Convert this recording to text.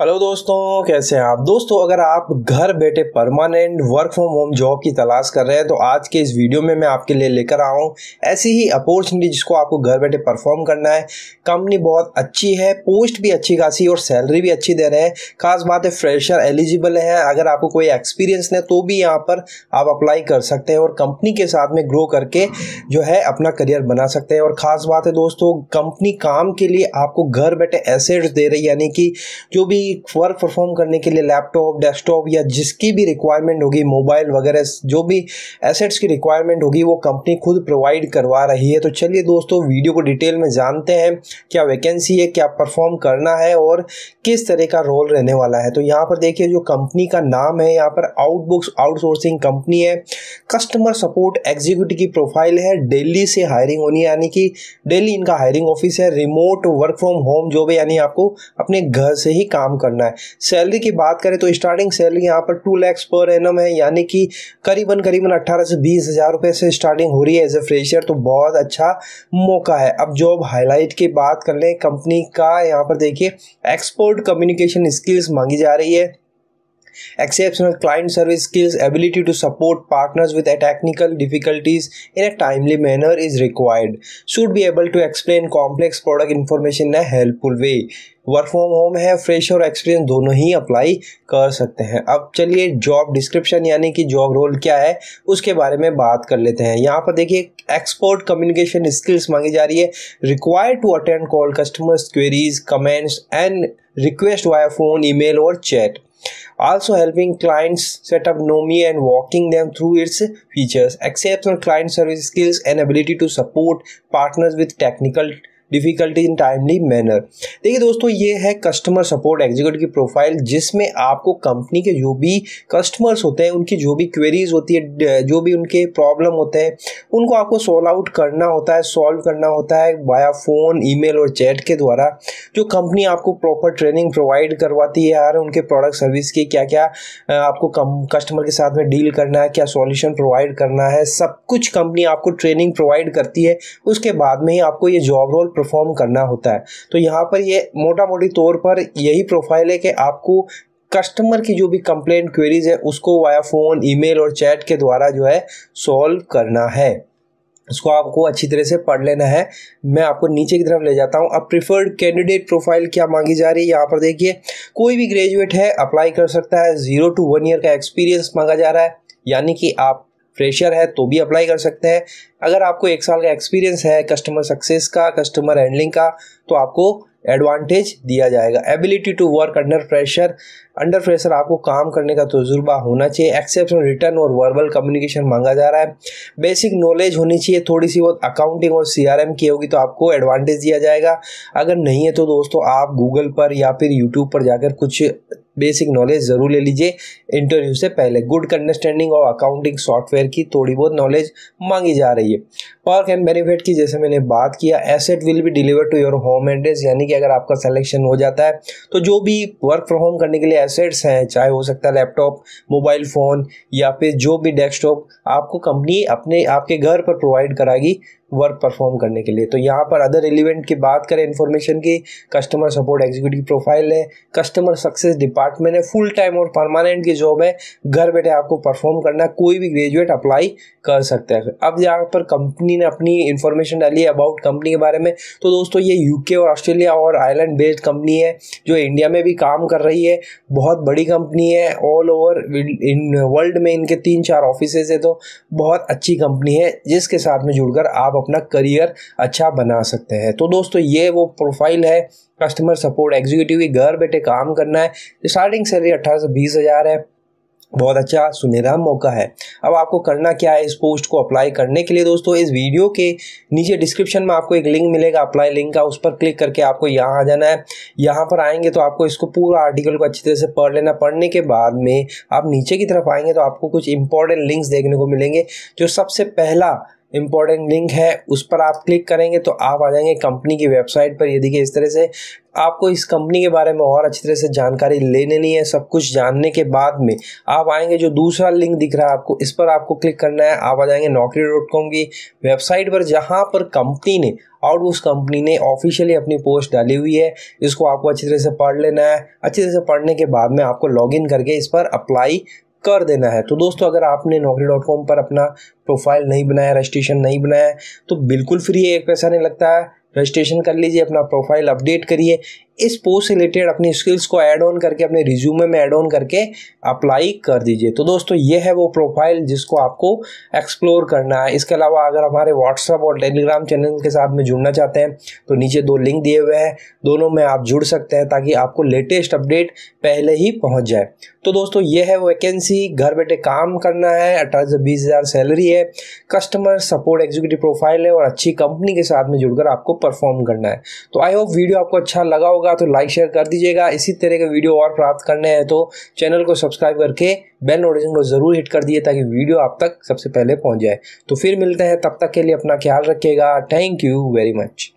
Hello दोस्तों कैसे हैं आप दोस्तों अगर आप घर बैठे permanent work from home job की तलाश कर रहे हैं तो आज के इस वीडियो में मैं आपके लिए लेकर आया हूँ ऐसी ही अपॉर्चुनिटी जिसको आपको घर बैठे परफॉर्म करना है कंपनी बहुत अच्छी है पोस्ट भी अच्छी खासी और सैलरी भी अच्छी दे रहे हैं खास बात है फ्रेशर एलिजिबल है अगर आपको कोई एक्सपीरियंस नहीं तो भी यहाँ पर आप अप्लाई कर सकते हैं और कंपनी के साथ में ग्रो करके जो है अपना करियर बना सकते हैं और ख़ास बात है दोस्तों कंपनी काम के लिए आपको घर बैठे एसेट्स दे रही यानी कि जो भी वर्क परफॉर्म करने के लिए लैपटॉप डेस्कटॉप या जिसकी भी रिक्वायरमेंट होगी मोबाइल वगैरह जो भी एसेट्स की रिक्वायरमेंट होगी वो कंपनी खुद प्रोवाइड करवा रही है तो चलिए दोस्तों वीडियो को डिटेल में जानते हैं क्या वैकेंसी है क्या परफॉर्म करना है और किस तरह का रोल रहने वाला है तो यहाँ पर देखिए जो कंपनी का नाम है यहाँ पर आउटबुक्स आउटसोर्सिंग कंपनी है कस्टमर सपोर्ट एग्जीक्यूटिव की प्रोफाइल है डेली से हायरिंग होनी यानी कि डेली इनका हायरिंग ऑफिस है रिमोट वर्क फ्रॉम होम जो भी यानी आपको अपने घर से ही काम करना है सैलरी की बात करें तो स्टार्टिंग सैलरी यहाँ पर टू लैक्स पर एन है यानी कि करीबन करीबन अट्ठारह से बीस हज़ार रुपये से स्टार्टिंग हो रही है एज ए फ्रेशर तो बहुत अच्छा मौका है अब जॉब हाईलाइट की बात कर लें कंपनी का यहाँ पर देखिए एक्सपोर्ट कम्युनिकेशन स्किल्स मांगी जा रही है exceptional client service skills, ability to support partners with technical difficulties in a timely manner is required, should be able to explain complex product information in a helpful way. Work from home है fresh और experience दोनों ही apply कर सकते हैं अब चलिए job description यानी कि जॉब रोल क्या है उसके बारे में बात कर लेते हैं यहाँ पर देखिए एक्सपर्ट कम्युनिकेशन स्किल्स मांगी जा रही है required to attend call customers queries comments and request via phone email और chat also helping clients set up Nomi and walking them through its features. Exceptional client service skills and ability to support partners with technical difficulty in timely manner देखिए दोस्तों ये है customer support executive की profile जिसमें आपको company के जो भी कस्टमर्स होते हैं उनकी जो भी क्वेरीज होती है जो भी उनके प्रॉब्लम होते हैं उनको आपको सॉल्व आउट करना होता है सॉल्व करना होता है बाया फ़ोन ईमेल और चैट के द्वारा जो कंपनी आपको प्रॉपर ट्रेनिंग प्रोवाइड करवाती है यार उनके प्रोडक्ट सर्विस के क्या क्या आपको कस्टमर के साथ में डील करना है क्या सॉल्यूशन प्रोवाइड करना है सब कुछ कंपनी आपको ट्रेनिंग प्रोवाइड करती है उसके बाद में ही आपको ये जॉब रोल परफॉर्म करना होता है तो यहाँ पर ये मोटा मोटी तौर पर यही प्रोफाइल है कि आपको कस्टमर की जो भी कंप्लेंट क्वेरीज है उसको वाया फ़ोन ईमेल और चैट के द्वारा जो है सॉल्व करना है उसको आपको अच्छी तरह से पढ़ लेना है मैं आपको नीचे की तरफ ले जाता हूँ अब प्रिफर्ड कैंडिडेट प्रोफाइल क्या मांगी जा रही है यहाँ पर देखिए कोई भी ग्रेजुएट है अप्लाई कर सकता है ज़ीरो टू वन ईयर का एक्सपीरियंस मांगा जा रहा है यानी कि आप फ्रेशर है तो भी अप्लाई कर सकते हैं अगर आपको एक साल का एक्सपीरियंस है कस्टमर सक्सेस का कस्टमर हैंडलिंग का तो आपको एडवांटेज दिया जाएगा ability to work under pressure under pressure आपको काम करने का तजुर्बा होना चाहिए एक्सेप्शन रिटर्न और वर्बल कम्युनिकेशन मांगा जा रहा है बेसिक नॉलेज होनी चाहिए थोड़ी सी बहुत अकाउंटिंग और सीआरएम की होगी तो आपको एडवांटेज दिया जाएगा अगर नहीं है तो दोस्तों आप गूगल पर या फिर यूट्यूब पर जाकर कुछ बेसिक नॉलेज ज़रूर ले लीजिए इंटरव्यू से पहले गुड अंडरस्टैंडिंग और अकाउंटिंग सॉफ्टवेयर की थोड़ी बहुत नॉलेज मांगी जा रही है पर्क एंड बेनिफिट की जैसे मैंने बात किया asset will be deliver to your home address यानी कि अगर आपका सिलेक्शन हो जाता है तो जो भी वर्क फ्रॉम होम करने के लिए एसेट्स हैं चाहे हो सकता है लैपटॉप मोबाइल फ़ोन या फिर जो भी डेस्कटॉप आपको कंपनी अपने आपके घर पर प्रोवाइड कराएगी वर्क परफॉर्म करने के लिए तो यहाँ पर अदर रिलीवेंट की बात करें इन्फॉर्मेशन की कस्टमर सपोर्ट एग्जीक्यूटिव प्रोफाइल है कस्टमर सक्सेस डिपार्टमेंट है फुल टाइम और परमानेंट की जॉब है घर बैठे आपको परफॉर्म करना कोई भी ग्रेजुएट अप्लाई कर सकता है अब यहाँ पर कंपनी ने अपनी इन्फॉर्मेशन डाली है अबाउट कंपनी के बारे में तो दोस्तों ये यूके और ऑस्ट्रेलिया और आयरलैंड बेस्ड कंपनी है जो इंडिया में भी काम कर रही है बहुत बड़ी कंपनी है ऑल ओवर इन वर्ल्ड में इनके तीन चार ऑफिसेज है तो बहुत अच्छी कंपनी है जिसके साथ में जुड़कर आप अपना करियर अच्छा बना सकते हैं तो दोस्तों ये वो प्रोफाइल है कस्टमर सपोर्ट एग्जीक्यूटिव घर बैठे काम करना है स्टार्टिंग सैलरी अट्ठारह से बीस हज़ार है बहुत अच्छा सुनहरा मौका है अब आपको करना क्या है इस पोस्ट को अप्लाई करने के लिए दोस्तों इस वीडियो के नीचे डिस्क्रिप्शन में आपको एक लिंक मिलेगा अप्लाई लिंक का उस पर क्लिक करके आपको यहाँ आ जाना है यहाँ पर आएंगे तो आपको इसको पूरा आर्टिकल को अच्छी तरह से पढ़ लेना पढ़ने के बाद में आप नीचे की तरफ आएंगे तो आपको कुछ इंपॉर्टेंट लिंक्स देखने को मिलेंगे जो सबसे पहला इम्पॉर्टेंट लिंक है उस पर आप क्लिक करेंगे तो आप आ जाएंगे कंपनी की वेबसाइट पर ये देखिए इस तरह से आपको इस कंपनी के बारे में और अच्छी तरह से जानकारी लेने नहीं है सब कुछ जानने के बाद में आप आएंगे जो दूसरा लिंक दिख रहा है आपको इस पर आपको क्लिक करना है आप आ जाएंगे नौकरी डॉट कॉम की वेबसाइट पर जहाँ पर कंपनी ने और उस कंपनी ने ऑफिशियली अपनी पोस्ट डाली हुई है इसको आपको अच्छी तरह से पढ़ लेना है अच्छी तरह से पढ़ने के बाद में आपको लॉग करके इस पर अप्लाई कर देना है तो दोस्तों अगर आपने नौकरी डॉट कॉम पर अपना प्रोफाइल नहीं बनाया रजिस्ट्रेशन नहीं बनाया तो बिल्कुल फ्री है एक पैसा नहीं लगता है रजिस्ट्रेशन कर लीजिए अपना प्रोफाइल अपडेट करिए इस पोस्ट से रिलेटेड अपनी स्किल्स को ऐड ऑन करके अपने रिज्यूमे में ऐड ऑन करके अप्लाई कर दीजिए तो दोस्तों ये है वो प्रोफाइल जिसको आपको एक्सप्लोर करना है इसके अलावा अगर हमारे व्हाट्सअप और टेलीग्राम चैनल के साथ में जुड़ना चाहते हैं तो नीचे दो लिंक दिए हुए हैं दोनों में आप जुड़ सकते हैं ताकि आपको लेटेस्ट अपडेट पहले ही पहुँच जाए तो दोस्तों ये है वैकेंसी घर बैठे काम करना है अठारह से बीस हज़ार सैलरी है कस्टमर सपोर्ट एग्जीक्यूटिव प्रोफाइल है और अच्छी कंपनी के साथ में जुड़कर आपको परफॉर्म करना है तो आई होप वीडियो आपको अच्छा लगा होगा होगा तो लाइक शेयर कर दीजिएगा इसी तरह के वीडियो और प्राप्त करने हैं तो चैनल को सब्सक्राइब करके बेल नोटिफिकेशन को ज़रूर हिट कर दिए ताकि वीडियो आप तक सबसे पहले पहुंच जाए तो फिर मिलते हैं तब तक के लिए अपना ख्याल रखिएगा थैंक यू वेरी मच